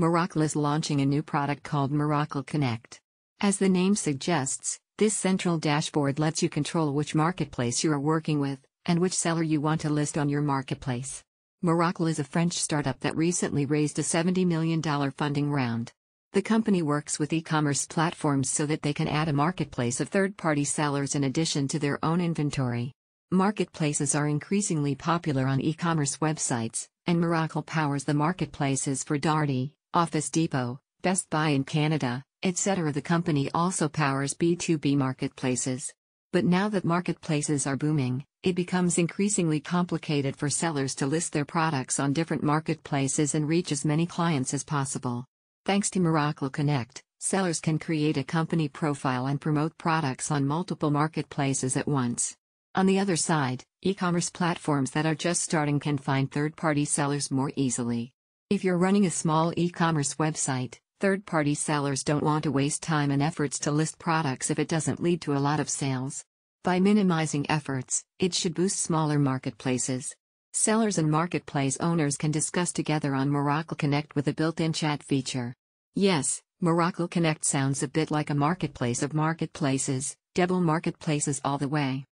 Miracle is launching a new product called Miracle Connect. As the name suggests, this central dashboard lets you control which marketplace you are working with and which seller you want to list on your marketplace. Miracle is a French startup that recently raised a $70 million funding round. The company works with e commerce platforms so that they can add a marketplace of third party sellers in addition to their own inventory. Marketplaces are increasingly popular on e commerce websites, and Miracle powers the marketplaces for Darty, Office Depot, Best Buy in Canada, etc. The company also powers B2B marketplaces. But now that marketplaces are booming, it becomes increasingly complicated for sellers to list their products on different marketplaces and reach as many clients as possible. Thanks to Miracle Connect, sellers can create a company profile and promote products on multiple marketplaces at once. On the other side, e commerce platforms that are just starting can find third party sellers more easily. If you're running a small e-commerce website, third-party sellers don't want to waste time and efforts to list products if it doesn't lead to a lot of sales. By minimizing efforts, it should boost smaller marketplaces. Sellers and marketplace owners can discuss together on Morocco Connect with a built-in chat feature. Yes, Morocco Connect sounds a bit like a marketplace of marketplaces, double marketplaces all the way.